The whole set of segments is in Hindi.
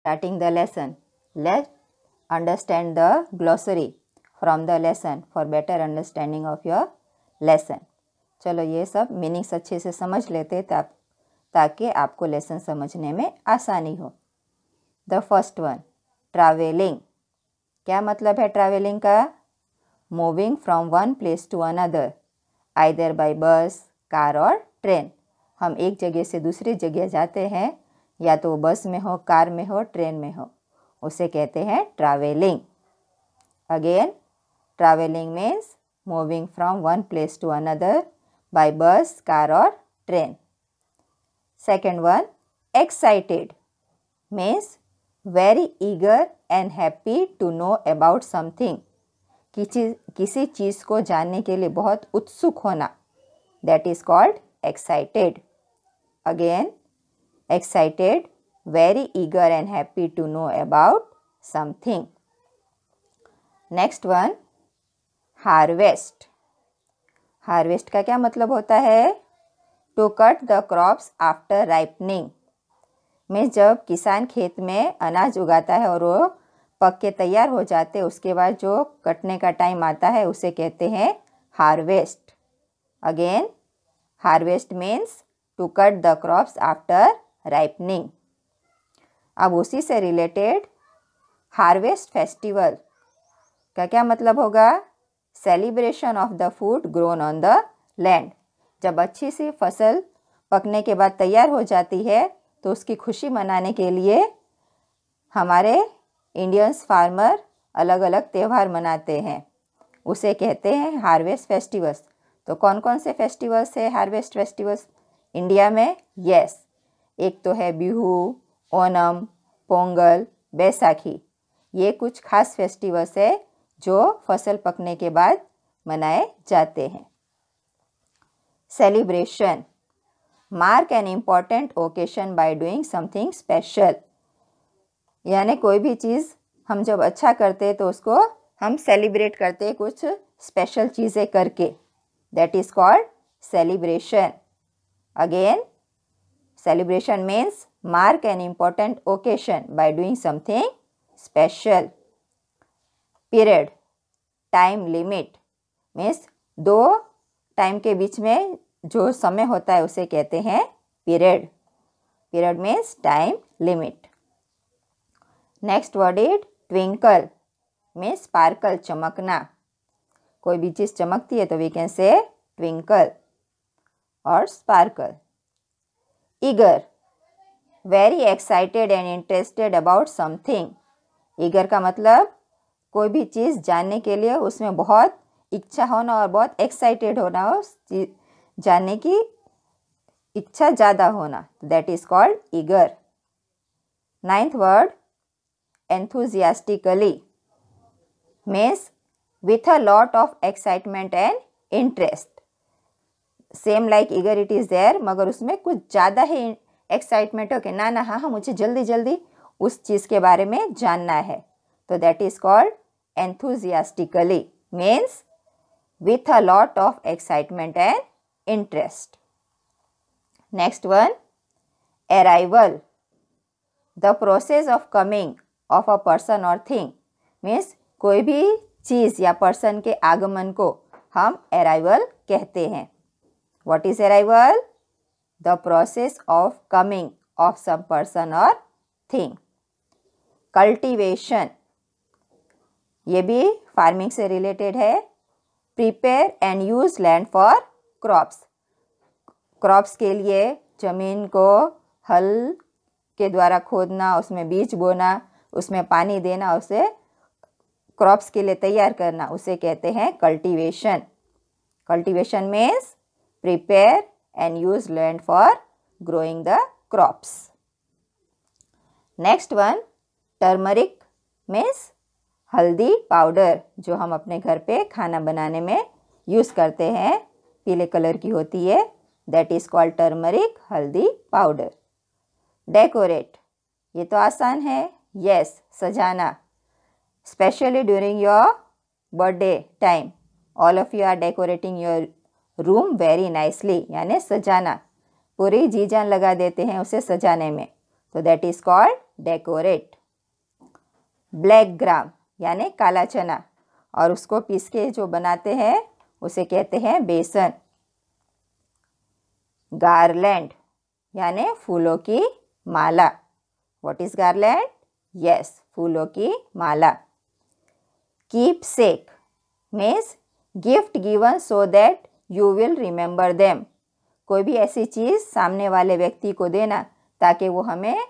Starting the lesson, let's understand the glossary from the lesson for better understanding of your lesson. चलो ये सब मीनिंग्स अच्छे से समझ लेते तब ताकि आपको लेसन समझने में आसानी हो द फर्स्ट वन ट्रैवलिंग क्या मतलब है ट्रैवलिंग का moving from one place to another either by bus car और ट्रेन हम एक जगह से दूसरी जगह जाते हैं या तो बस में हो कार में हो ट्रेन में हो उसे कहते हैं travelling again travelling means moving from one place to another by bus car और train Second one excited means very eager and happy to know about something किसी किसी चीज़ को जानने के लिए बहुत उत्सुक होना that is called excited again excited, very eager and happy to know about something. Next one harvest harvest का क्या मतलब होता है to cut the crops after ripening means जब किसान खेत में अनाज उगाता है और वो पक के तैयार हो जाते हैं उसके बाद जो कटने का टाइम आता है उसे कहते हैं harvest again harvest means to cut the crops after ripening अब उसी से रिलेटेड हार्वेस्ट फेस्टिवल का क्या मतलब होगा celebration of the food grown on the land जब अच्छी सी फसल पकने के बाद तैयार हो जाती है तो उसकी खुशी मनाने के लिए हमारे इंडियंस फार्मर अलग अलग त्यौहार मनाते हैं उसे कहते हैं हार्वेस्ट फेस्टिवल्स तो कौन कौन से फेस्टिवल्स है हार्वेस्ट फेस्टिवल्स इंडिया में यस एक तो है बिहू ओनम पोंगल बैसाखी ये कुछ खास फेस्टिवल्स है जो फसल पकने के बाद मनाए जाते हैं celebration mark an important occasion by doing something special यानी कोई भी चीज़ हम जब अच्छा करते हैं तो उसको हम सेलिब्रेट करते हैं कुछ स्पेशल चीज़ें करके that is called celebration again celebration means mark an important occasion by doing something special period time limit means दो टाइम के बीच में जो समय होता है उसे कहते हैं period period means time limit next word is twinkle means sparkle चमकना कोई भी चीज़ चमकती है तो वी कैन से ट्विंकल और sparkle eager very excited and interested about something eager का मतलब कोई भी चीज़ जानने के लिए उसमें बहुत इच्छा होना और बहुत एक्साइटेड होना और जानने की इच्छा ज़्यादा होना that is called eager ninth word enthusiastically means with a lot of excitement and interest same like eager it is there मगर उसमें कुछ ज़्यादा ही एक्साइटमेंट हो के ना ना हाँ हाँ मुझे जल्दी जल्दी उस चीज़ के बारे में जानना है तो that is called enthusiastically means with a lot of excitement and interest next one arrival the process of coming of a person और थिंग मीन्स कोई भी चीज़ या पर्सन के आगमन को हम अराइवल कहते हैं What is arrival? The process of coming of some person or thing. Cultivation. ये भी farming से related है prepare and use land for crops crops के लिए ज़मीन को हल के द्वारा खोदना उसमें बीज बोना उसमें पानी देना उसे क्रॉप्स के लिए तैयार करना उसे कहते हैं cultivation cultivation means prepare and use land for growing the crops. Next one turmeric means हल्दी पाउडर जो हम अपने घर पे खाना बनाने में यूज़ करते हैं पीले कलर की होती है दैट इज़ कॉल्ड टर्मरिक हल्दी पाउडर डेकोरेट ये तो आसान है यस सजाना specially during your birthday time all of you are decorating your room very nicely यानी सजाना पूरी जी जान लगा देते हैं उसे सजाने में तो that is called decorate black gram यानी काला चना और उसको पीस के जो बनाते हैं उसे कहते हैं बेसन गार्लैंड यानि फूलों की माला वॉट इज़ गार्लैंड यस फूलों की माला keepsake means gift given so that you will remember them कोई भी ऐसी चीज़ सामने वाले व्यक्ति को देना ताकि वो हमें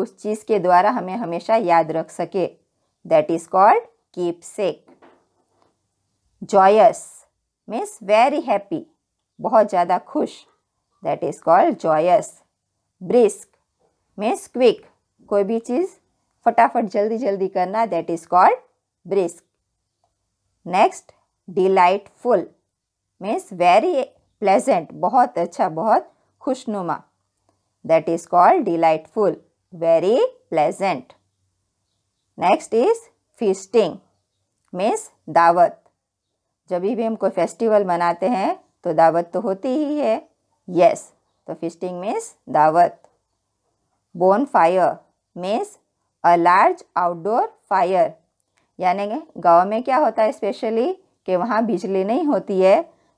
उस चीज़ के द्वारा हमें हमेशा याद रख सके that is called keepsake joyous means very happy बहुत ज़्यादा खुश that is called joyous brisk means quick कोई भी चीज़ फटाफट जल्दी जल्दी करना that is called brisk next delightful means very pleasant बहुत अच्छा बहुत खुशनुमा that is called delightful very pleasant next is feasting means दावत जब भी हम कोई फेस्टिवल मनाते हैं तो दावत तो होती ही है यस yes, तो फिस्टिंग मीन्स दावत bonfire means a large outdoor fire यानी गांव में क्या होता है स्पेशली कि वहाँ बिजली नहीं होती है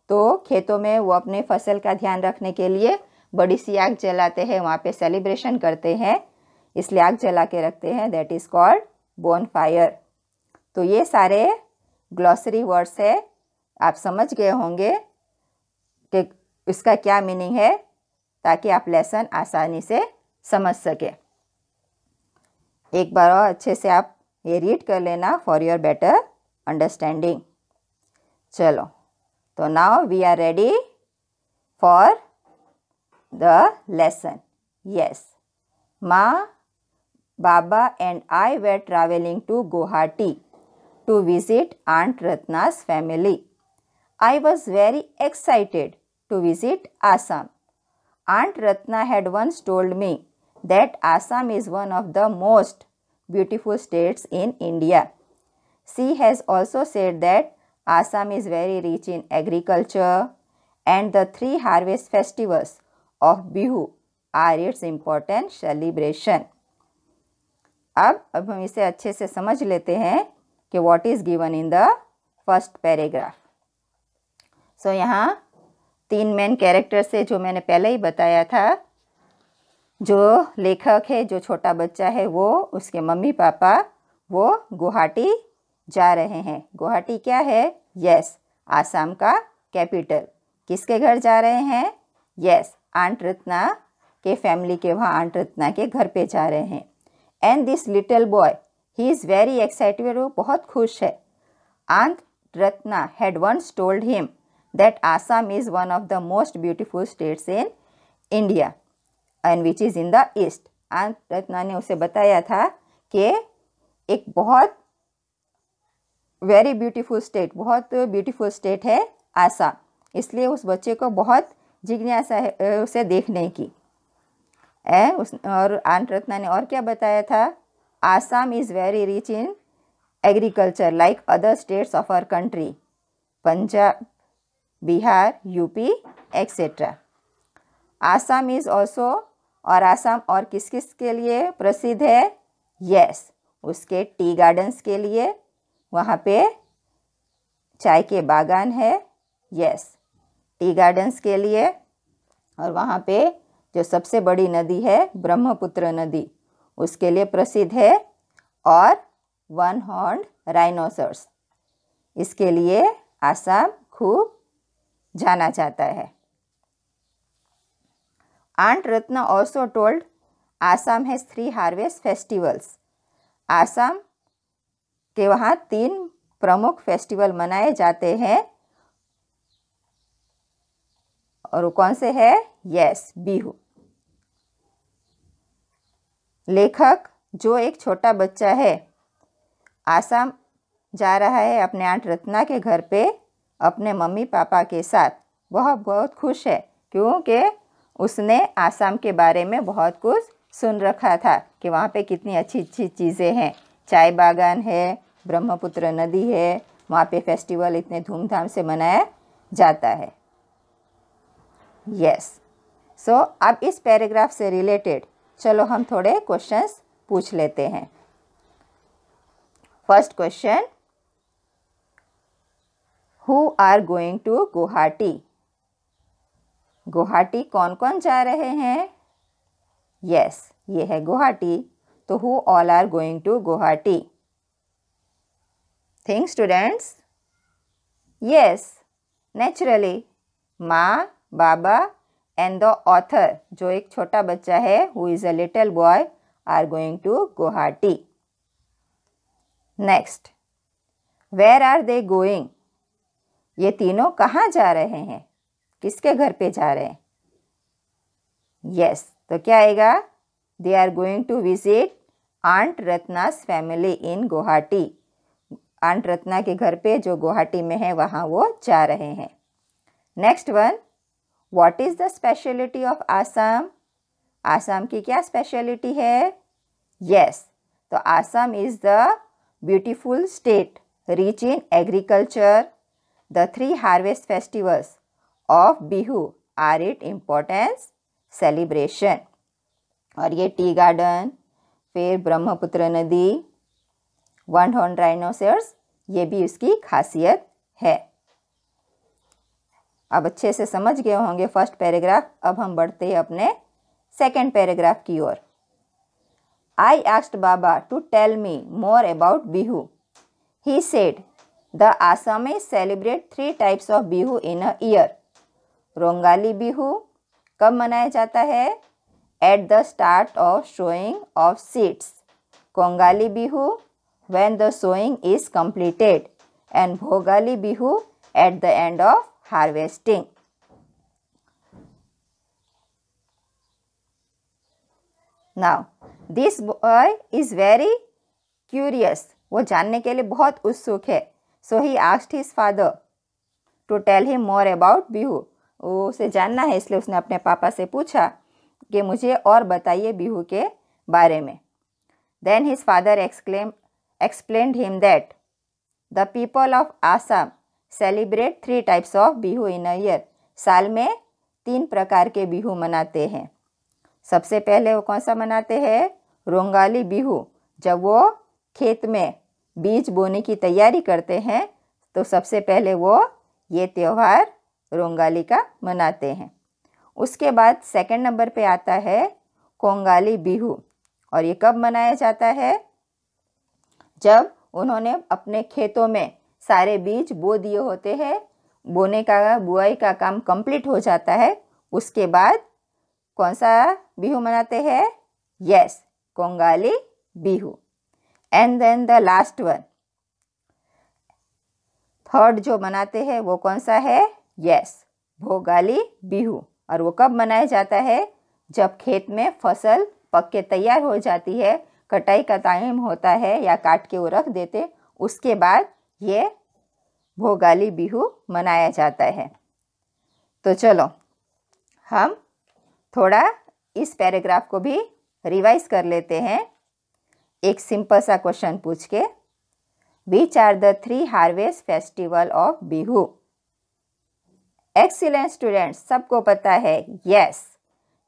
तो खेतों में वो अपने फसल का ध्यान रखने के लिए बड़ी सी आग जलाते हैं वहाँ पे सेलिब्रेशन करते हैं इसलिए आग जला के रखते हैं that is called bonfire तो ये सारे ग्लॉसरी वर्ड्स है आप समझ गए होंगे कि इसका क्या मीनिंग है ताकि आप लेसन आसानी से समझ सके एक बार और अच्छे से आप ये रीड कर लेना फॉर योर बेटर अंडरस्टैंडिंग चलो So now we are ready for the lesson. Yes, Ma, Baba and I were traveling to Guwahati to visit Aunt Ratna's family. I was very excited to visit Assam. Aunt Ratna had once told me that Assam is one of the most beautiful states in India. She has also said that Assam is very rich in agriculture and the three harvest festivals of Bihu are its important celebration. अब अब हम इसे अच्छे से समझ लेते हैं कि what is given in the first paragraph. so, यहाँ तीन main characters से जो मैंने पहले ही बताया था जो लेखक है जो छोटा बच्चा है वो उसके मम्मी पापा वो गुवाहाटी जा रहे हैं गुवाहाटी क्या है यस आसाम का कैपिटल किसके घर जा रहे हैं यस आंट रत्ना के फैमिली के वहाँ आंट रत्ना के घर पे जा रहे हैं and this little boy he is very excited वो बहुत खुश है aunt Ratna had once told him that Assam is one of the most beautiful states in India and which is in the east aunt Ratna ने उसे बताया था कि एक बहुत वेरी ब्यूटीफुल स्टेट बहुत ब्यूटीफुल स्टेट है आशा इसलिए उस बच्चे को बहुत जिज्ञासा है उसे देखने की है उस और आंट रत्ना ने और क्या बताया था Assam is very rich in agriculture like other states of our country Punjab Bihar UP etcetera Assam is also और आसाम और किस किस के लिए प्रसिद्ध है यस yes, उसके टी गार्डन्स के लिए वहाँ पे चाय के बागान है यस टी गार्डन्स के लिए और वहाँ पे जो सबसे बड़ी नदी है ब्रह्मपुत्र नदी उसके लिए प्रसिद्ध है और वन हॉर्न राइनोसर्स इसके लिए आसाम खूब जाना जाता है aunt Ratna also told Assam has three harvest festivals Assam के वहाँ तीन प्रमुख फेस्टिवल मनाए जाते हैं और वो कौन से है यस बिहू लेखक जो एक छोटा बच्चा है आसाम जा रहा है अपने आंट रत्ना के घर पे अपने मम्मी पापा के साथ वह बहुत खुश है क्योंकि उसने आसाम के बारे में बहुत कुछ सुन रखा था कि वहाँ पे कितनी अच्छी अच्छी चीज़ें हैं चाय बागान है ब्रह्मपुत्र नदी है वहाँ पे फेस्टिवल इतने धूमधाम से मनाया जाता है यस yes. सो so, अब इस पैराग्राफ से रिलेटेड चलो हम थोड़े क्वेश्चंस पूछ लेते हैं first question who are going to Guwahati Guwahati कौन कौन जा रहे हैं यस yes, ये है गुवाहाटी तो who all are going to Guwahati think students Yes, naturally माँ बाबा एंड द ऑथर जो एक छोटा बच्चा है who is a little boy are going to Guwahati next where are they going ये तीनों कहाँ जा रहे हैं किसके घर पे जा रहे हैं यस yes, तो क्या आएगा they are going to visit aunt Ratna family in Guwahati aunt Ratna के घर पे जो गुवाहाटी में है वहाँ वो जा रहे हैं next one what is the speciality of Assam Assam की क्या स्पेशलिटी है यस yes, तो Assam is the beautiful state rich in agriculture the three harvest festivals of Bihu are it importance celebration और ये टी गार्डन फिर ब्रह्मपुत्र नदी वन हॉन राइनोसर्स ये भी उसकी खासियत है अब अच्छे से समझ गए होंगे फर्स्ट पैराग्राफ अब हम बढ़ते हैं अपने सेकंड पैराग्राफ की ओर I asked Baba to tell me more about Bihu he said the Assamese celebrate three types of Bihu in a year Rongali Bihu कब मनाया जाता है at the start of sowing of seeds Kongali Bihu when the sowing is completed and Bhogali Bihu at the end of harvesting now this boy is very curious वो जानने के लिए बहुत उत्सुक है so he asked his father to tell he more about Bihu वो उसे जानना है इसलिए उसने अपने पापा से पूछा कि मुझे और बताइए बिहू के बारे में then his father exclaim explain him that the people of Assam celebrate three types of Bihu in year साल में तीन प्रकार के बिहू मनाते हैं सबसे पहले वो कौन सा मनाते हैं रोंगाली बिहू जब वो खेत में बीज बोने की तैयारी करते हैं तो सबसे पहले वो ये त्यौहार रोंगाली का मनाते हैं उसके बाद सेकंड नंबर पे आता है कोंगाली बिहू और ये कब मनाया जाता है जब उन्होंने अपने खेतों में सारे बीज बो दिए होते हैं बोने का बुआई का काम कंप्लीट हो जाता है उसके बाद कौन सा बिहू मनाते हैं yes Kongali Bihu and then the last one third जो मनाते हैं वो कौन सा है यस भोगाली बिहू और वो कब मनाया जाता है जब खेत में फसल पक के तैयार हो जाती है कटाई का टाइम होता है या काट के वो रख देते उसके बाद ये भोगाली बिहू मनाया जाता है तो चलो हम थोड़ा इस पैराग्राफ को भी रिवाइज कर लेते हैं एक सिंपल सा क्वेश्चन पूछ के which are the three harvest festival of Bihu excellent students सबको पता है यस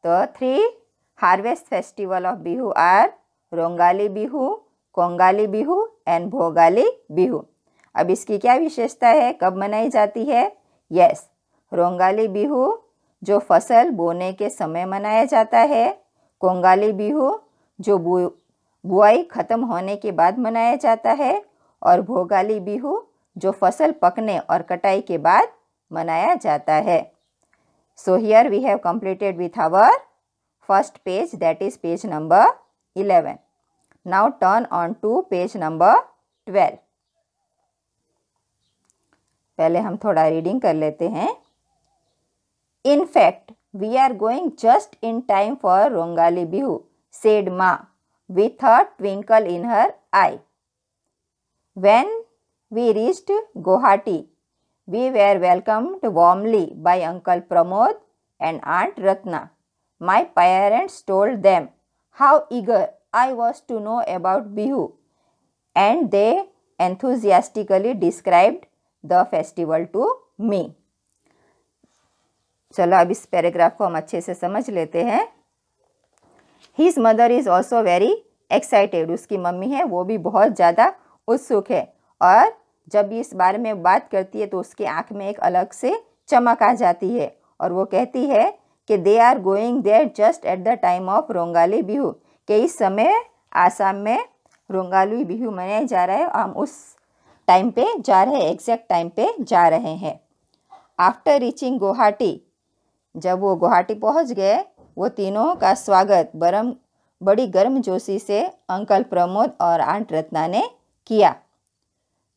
तो three harvest festival of Bihu are Rongali Bihu Kongali Bihu and Bhogali Bihu अब इसकी क्या विशेषता है कब मनाई जाती है यस रोंगाली बिहू जो फसल बोने के समय मनाया जाता है कोंगाली बिहू जो बु बुआई ख़त्म होने के बाद मनाया जाता है और भोगाली बिहू जो फसल पकने और कटाई के बाद मनाया जाता है so here we have completed with our first page that is page number eleven now turn on to page number twelve पहले हम थोड़ा रीडिंग कर लेते हैं in fact we are going just in time for Rongali Bihu said Ma with her twinkle in her eye when we reached Guwahati We were welcomed warmly by Uncle Pramod and Aunt Ratna. My parents told them how eager I was to know about Bihu and they enthusiastically described the festival to me. चलो अब इस पैराग्राफ को हम अच्छे से समझ लेते हैं his mother is also very excited उसकी मम्मी है वो भी बहुत ज़्यादा उत्सुक है और जब भी इस बारे में बात करती है तो उसकी आँख में एक अलग से चमक आ जाती है और वो कहती है कि they are going there just at the time of Rongali Bihu के इस समय आसाम में रोंगाली बिहू मनाया जा रहा है हम उस टाइम पे जा रहे हैं एग्जैक्ट टाइम पे जा रहे हैं आफ्टर रीचिंग गुवाहाटी जब वो गुवाहाटी पहुंच गए वो तीनों का स्वागत बरम बड़ी गर्मजोशी से अंकल प्रमोद और आंट रत्ना ने किया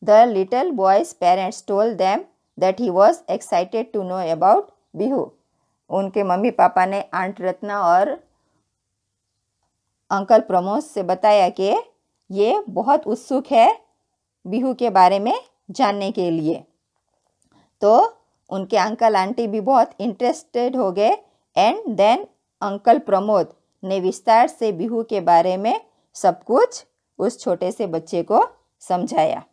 the little boy's parents told them that he was excited to know about Bihu उनके मम्मी पापा ने आंट रत्ना और अंकल प्रमोद से बताया कि ये बहुत उत्सुक है बिहू के बारे में जानने के लिए तो उनके अंकल आंटी भी बहुत इंटरेस्टेड हो गए एंड देन अंकल प्रमोद ने विस्तार से बिहू के बारे में सब कुछ उस छोटे से बच्चे को समझाया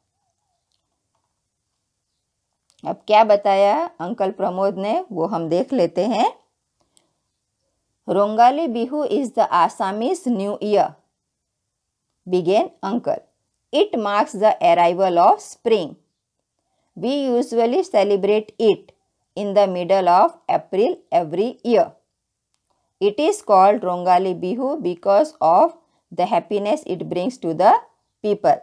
अब क्या बताया अंकल प्रमोद ने वो हम देख लेते हैं Rongali Bihu is the Assamese new year began uncle it marks the arrival of spring we usually celebrate it in the middle of April every year it is called Rongali Bihu because of the happiness it brings to the people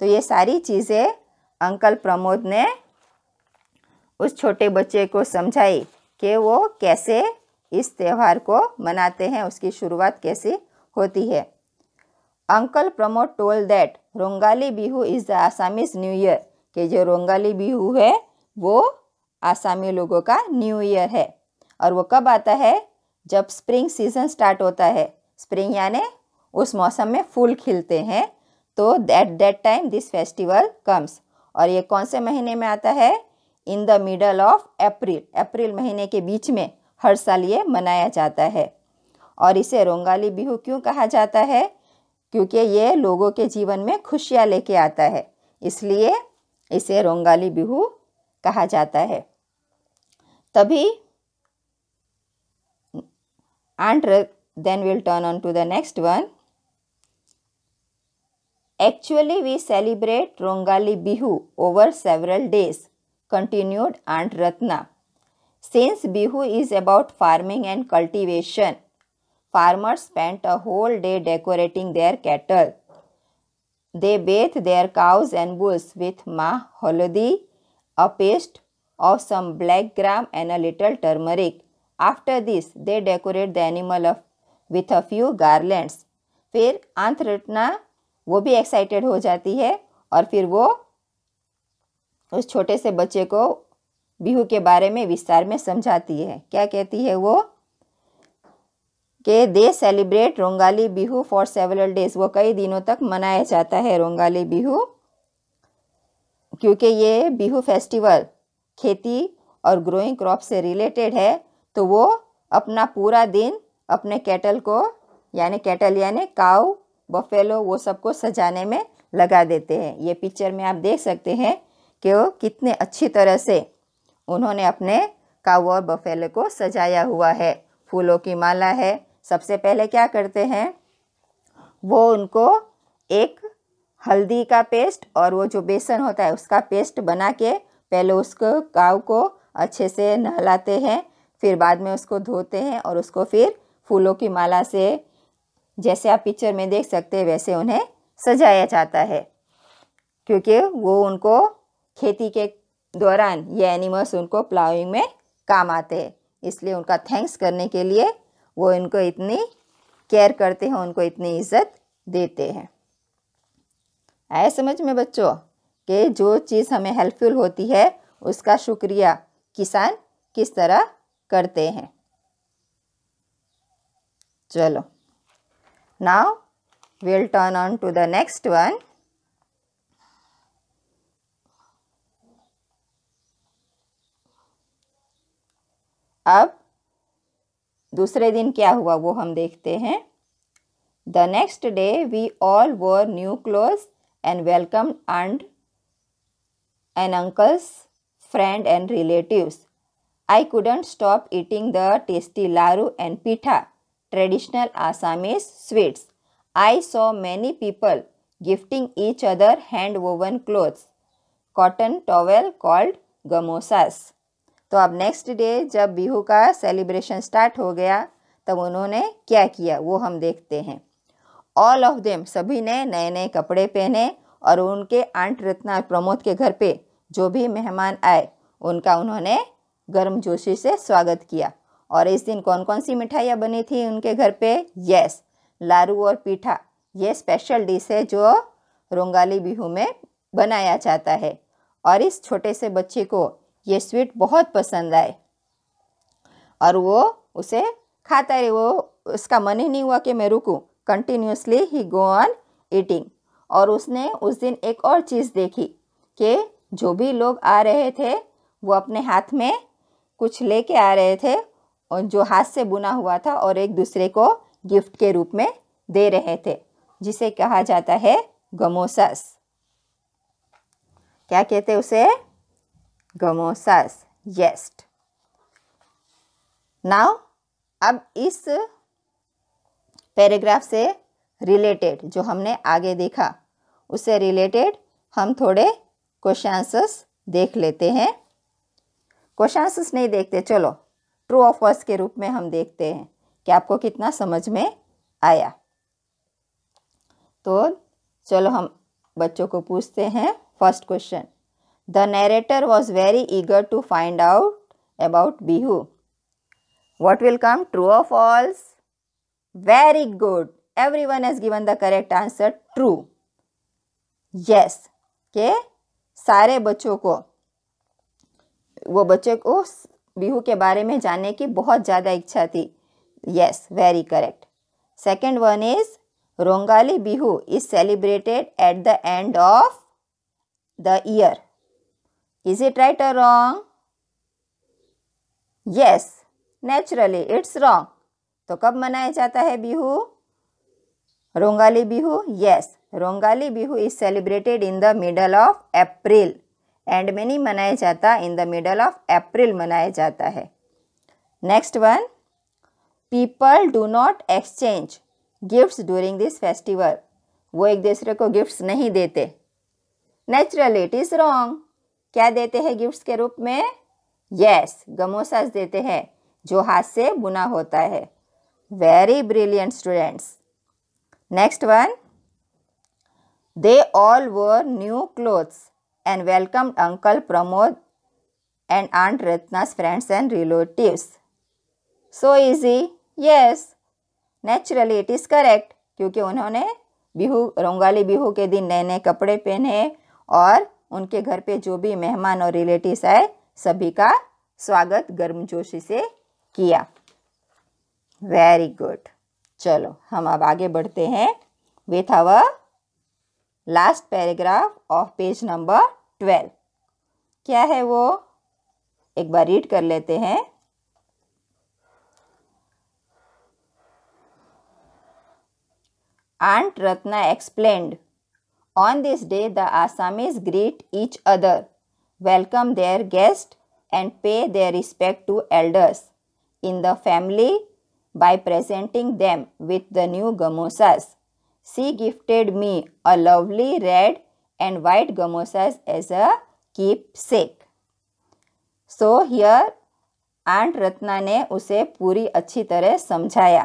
तो ये सारी चीज़ें अंकल प्रमोद ने उस छोटे बच्चे को समझाई कि वो कैसे इस त्यौहार को मनाते हैं उसकी शुरुआत कैसे होती है uncle Pramod told that Rongali Bihu is the Assamese new year कि जो रोंगाली बिहू है वो आसामी लोगों का न्यू ईयर है और वो कब आता है जब स्प्रिंग सीजन स्टार्ट होता है स्प्रिंग यानि उस मौसम में फूल खिलते हैं तो that that time this festival comes और ये कौन से महीने में आता है in the middle of April April महीने के बीच में हर साल ये मनाया जाता है और इसे रोंगाली बिहू क्यों कहा जाता है क्योंकि ये लोगों के जीवन में खुशियाँ लेके आता है इसलिए इसे रोंगाली बिहू कहा जाता है तभी aunt then will turn on to the next one actually we celebrate Rongali Bihu over several days continued Aunt Ratna. Since Bihu is about farming and cultivation, farmers spent a whole day decorating their cattle. They bathe their cows and bulls with ma haldi a paste of some black gram and a little turmeric. After this, they decorate the animal of, with a few garlands. फिर आंथ रटना वो भी एक्साइटेड हो जाती है और फिर वो उस छोटे से बच्चे को बिहू के बारे में विस्तार में समझाती है क्या कहती है वो कि they celebrate Rongali Bihu for several days वो कई दिनों तक मनाया जाता है रोंगाली बिहू क्योंकि ये बिहू फेस्टिवल खेती और ग्रोइंग क्रॉप से रिलेटेड है तो वो अपना पूरा दिन अपने कैटल को यानी कैटल यानी काऊ बफेलो वो सबको सजाने में लगा देते हैं ये पिक्चर में आप देख सकते हैं कि वो कितने अच्छी तरह से उन्होंने अपने काऊ और बफेले को सजाया हुआ है फूलों की माला है सबसे पहले क्या करते हैं वो उनको एक हल्दी का पेस्ट और वो जो बेसन होता है उसका पेस्ट बना के पहले उसको काऊ को अच्छे से नहलाते हैं फिर बाद में उसको धोते हैं और उसको फिर फूलों की माला से जैसे आप पिक्चर में देख सकते हैं वैसे उन्हें सजाया जाता है क्योंकि वो उनको खेती के दौरान ये एनिमल्स उनको प्लाउिंग में काम आते हैं इसलिए उनका थैंक्स करने के लिए वो इनको इतनी केयर करते हैं उनको इतनी इज्जत देते हैं आए समझ में बच्चों कि जो चीज़ हमें हेल्पफुल होती है उसका शुक्रिया किसान किस तरह करते हैं चलो now will turn on to the next one अब दूसरे दिन क्या हुआ वो हम देखते हैं the next day we all wore new clothes and welcome and and uncle's friend and relative I couldn't stop eating the tasty laru and pitha traditional Assamese sweets I saw many people gifting each other hand woven clothes cotton towel called gamosas तो अब नेक्स्ट डे जब बिहू का सेलिब्रेशन स्टार्ट हो गया तब उन्होंने क्या किया वो हम देखते हैं ऑल ऑफ देम सभी ने नए नए कपड़े पहने और उनके आंट रत्ना और प्रमोद के घर पे जो भी मेहमान आए उनका उन्होंने गर्म जोशी से स्वागत किया और इस दिन कौन कौन सी मिठाइयाँ बनी थी उनके घर पे यस लारू और पीठा ये स्पेशल डिश है जो रोंगाली बिहू में बनाया जाता है और इस छोटे से बच्चे को ये स्वीट बहुत पसंद आए और वो उसे खाता रहे वो उसका मन ही नहीं हुआ कि मैं रुकूं कंटिन्यूसली ही गो ऑन ईटिंग और उसने उस दिन एक और चीज़ देखी कि जो भी लोग आ रहे थे वो अपने हाथ में कुछ लेके आ रहे थे और जो हाथ से बुना हुआ था और एक दूसरे को गिफ्ट के रूप में दे रहे थे जिसे कहा जाता है गमोसास क्या कहते उसे गमोसास येस्ट नाउ अब इस पैराग्राफ से रिलेटेड जो हमने आगे देखा उससे रिलेटेड हम थोड़े क्वेश्चन देख लेते हैं क्वेश्चन नहीं देखते चलो ट्रू ऑफ वर्स के रूप में हम देखते हैं कि आपको कितना समझ में आया तो चलो हम बच्चों को पूछते हैं first question The narrator was very eager to find out about Bihu. What will come? True or false? Very good. Everyone has given the correct answer. True. Yes. के सारे बच्चों को वो बच्चे को बिहू के बारे में जानने की बहुत ज़्यादा इच्छा थी yes very correct second one is rongali bihu is celebrated at the end of the year Is it right or wrong? Yes, naturally it's wrong. तो कब मनाया जाता है Bihu Rongali Bihu yes Rongali Bihu is celebrated in the middle of April and many मनाया जाता in the middle of April मनाया जाता है next one people do not exchange gifts during this festival वो एक दूसरे को गिफ्ट्स नहीं देते नेचुरली इट इज़ रॉन्ग क्या देते हैं गिफ्ट्स के रूप में यस गमोसास देते हैं जो हाथ से बुना होता है very brilliant students next one they all wore new clothes and welcome uncle Pramod and aunt Ratna's friends and relative so easy yes naturally it is correct क्योंकि उन्होंने बिहू रंगाली बिहू के दिन नए नए कपड़े पहने और उनके घर पे जो भी मेहमान और रिलेटिव्स आए सभी का स्वागत गर्मजोशी से किया वेरी गुड चलो हम अब आगे बढ़ते हैं with our last paragraph of page number twelve क्या है वो एक बार रीड कर लेते हैं aunt Ratna explained On this day, the Assamese greet each other, welcome their guest, and pay their respect to elders in the family by presenting them with the new gamosas. She gifted me a lovely red and white gamosas as a keepsake. So here aunt Ratna ने उसे पूरी अच्छी तरह समझाया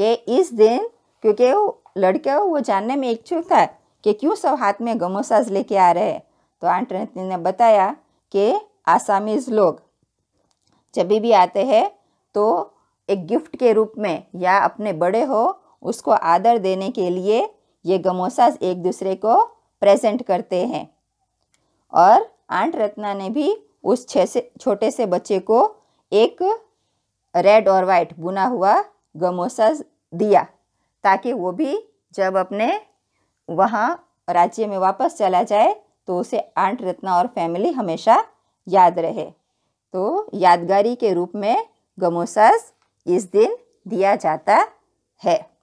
कि इस दिन क्योंकि वो लड़का वो जानने में इच्छुक था कि क्यों सब हाथ में गमोसाज लेके आ रहे हैं तो आंट ने बताया कि आसामीज़ लोग जब भी आते हैं तो एक गिफ्ट के रूप में या अपने बड़े हो उसको आदर देने के लिए ये गमोसाज एक दूसरे को प्रेजेंट करते हैं और आंट रत्ना ने भी उस छः से छोटे से बच्चे को एक रेड और वाइट बुना हुआ गमोसाज दिया ताकि वो भी जब अपने वहाँ राज्य में वापस चला जाए तो उसे आंट रत्ना और फैमिली हमेशा याद रहे तो यादगारी के रूप में गमोसास इस दिन दिया जाता है